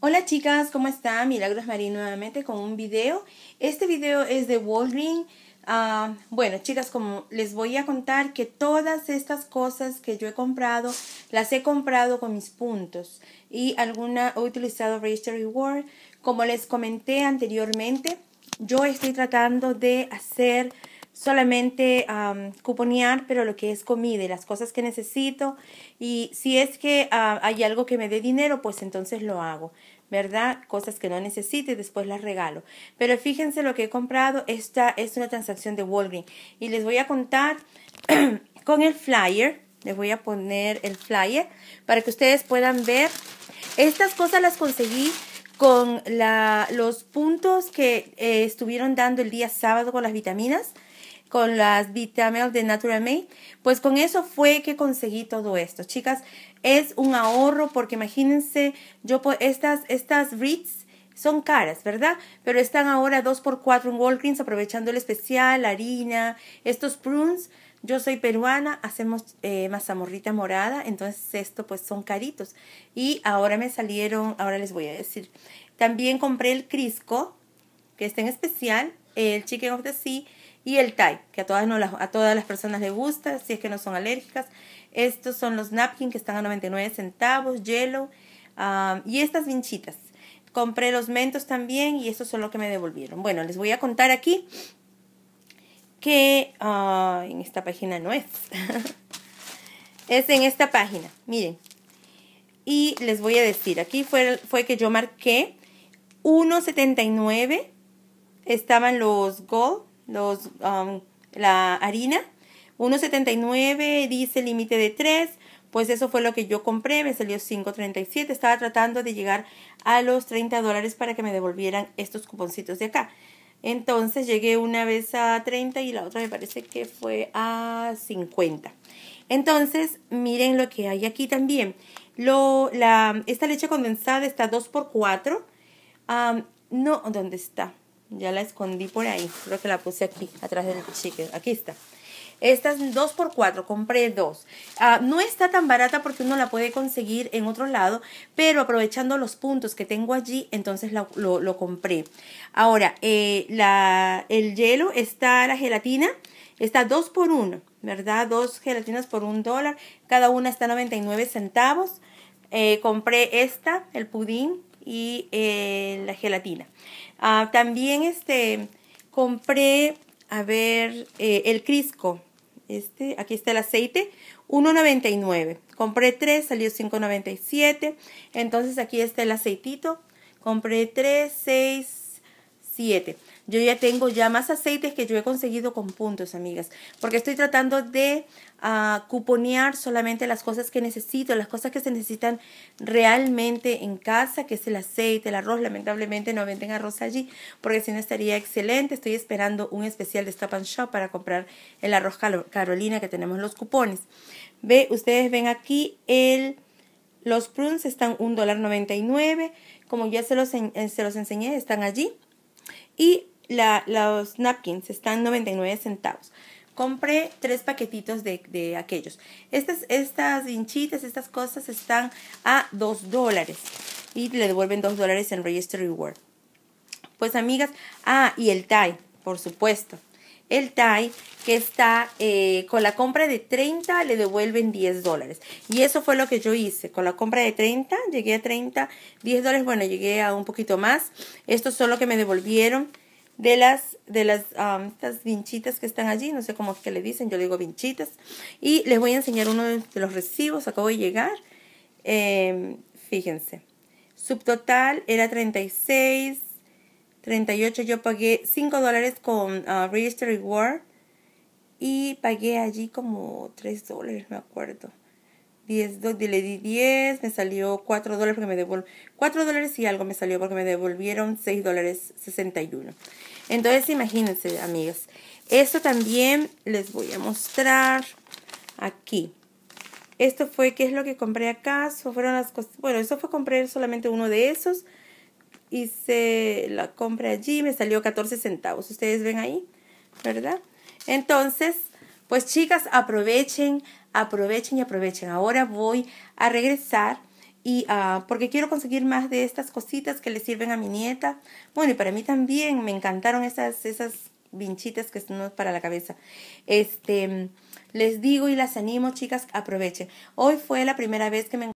Hola chicas, ¿cómo están? Milagros Marín nuevamente con un video. Este video es de Walgreen. Ah, bueno chicas, como les voy a contar que todas estas cosas que yo he comprado, las he comprado con mis puntos. Y alguna he utilizado Register Reward. Como les comenté anteriormente, yo estoy tratando de hacer solamente um, cuponear, pero lo que es comida y las cosas que necesito. Y si es que ah, hay algo que me dé dinero, pues entonces lo hago. ¿verdad? Cosas que no necesite después las regalo. Pero fíjense lo que he comprado. Esta es una transacción de Walgreens. Y les voy a contar con el flyer. Les voy a poner el flyer para que ustedes puedan ver. Estas cosas las conseguí con los puntos que eh, estuvieron dando el día sábado con las vitaminas con las vitaminas de Natural Made. Pues con eso fue que conseguí todo esto. Chicas, es un ahorro porque imagínense, yo estas, estas Ritz son caras, ¿verdad? Pero están ahora 2x4 en Walgreens aprovechando el especial, la harina, estos prunes. Yo soy peruana, hacemos eh, mazamorrita morada, entonces esto pues son caritos. Y ahora me salieron, ahora les voy a decir, también compré el Crisco, que está en especial, el Chicken of the Sea, y el tie que a todas, no, a todas las personas les gusta, si es que no son alérgicas. Estos son los napkins que están a 99 centavos, um, y estas vinchitas. Compré los mentos también y estos son los que me devolvieron. Bueno, les voy a contar aquí que ah, en esta página no es. es en esta página, miren. Y les voy a decir, aquí fue, fue que yo marqué 1.79, estaban los gold los, um, la harina. 1.79 dice límite de 3. Pues eso fue lo que yo compré, me salió 5.37. Estaba tratando de llegar a los 30 dólares para que me devolvieran estos cuponcitos de acá. Entonces llegué una vez a 30 y la otra me parece que fue a 50. Entonces, miren lo que hay aquí también. esta leche condensada está 2x4. Ah, no, ¿dónde está? Ya la escondí por ahí. Creo que la puse aquí, atrás del chicken. Aquí está. Esta es 2x4, compré dos. Ah, no está tan barata porque uno la puede conseguir en otro lado, pero aprovechando los puntos que tengo allí, entonces lo, compré. Ahora, eh, la, el hielo está la gelatina, está 2x1, ¿verdad? Dos gelatinas por un dólar, cada una está 99 centavos. Eh, compré esta, el pudín, y eh, la gelatina. Ah, también este, compré, a ver, eh, el Crisco. Este, aquí está el aceite, 1.99. Compré 3, salió 5.97. Entonces aquí está el aceitito. Compré 3, 6, 7. Yo ya tengo ya más aceites que yo he conseguido con puntos, amigas, porque estoy tratando de ah, cuponear solamente las cosas que necesito, las cosas que se necesitan realmente en casa, que es el aceite, el arroz. Lamentablemente no venden arroz allí, porque si no estaría excelente. Estoy esperando un especial de Stop and Shop para comprar el arroz Carolina, que tenemos los cupones. Ve, ustedes ven aquí el... Los prunes están $1.99. Como ya se los, se los enseñé, están allí. Y los napkins están 99 centavos. Compré tres paquetitos de, aquellos. Estas, hinchitas, estas cosas están a 2 dólares. Y le devuelven 2 dólares en Register Reward. Pues amigas, ah, y el tie, por supuesto. El tie que está eh, con la compra de 30 le devuelven 10 dólares. Y eso fue lo que yo hice. Con la compra de 30, llegué a 30, 10 dólares, bueno, llegué a un poquito más. Esto es lo que me devolvieron de las, de las estas vinchitas que están allí, no sé cómo es que le dicen, yo le digo vinchitas. Y les voy a enseñar uno de los recibos, acabo de llegar. Em, fíjense, subtotal era 36, 38, yo pagué 5 dólares con ah, Register Reward y pagué allí como 3 dólares, me acuerdo. 10, le di 10, me salió 4 dólares porque me devolvieron 4 dólares y algo me salió porque me devolvieron 6 dólares 61. Entonces imagínense, amigos. Esto también les voy a mostrar aquí. Esto fue, ¿qué es lo que compré acá? fueron las cosas, bueno, eso fue comprar solamente uno de esos. Hice la compra allí, me salió 14 centavos. Ustedes ven ahí, ¿verdad? Entonces, pues chicas, aprovechen, aprovechen y aprovechen. Ahora voy a regresar y ah, porque quiero conseguir más de estas cositas que le sirven a mi nieta. Bueno, y para mí también me encantaron esas, esas vinchitas que son para la cabeza. Este, les digo y las animo, chicas, aprovechen. Hoy fue la primera vez que me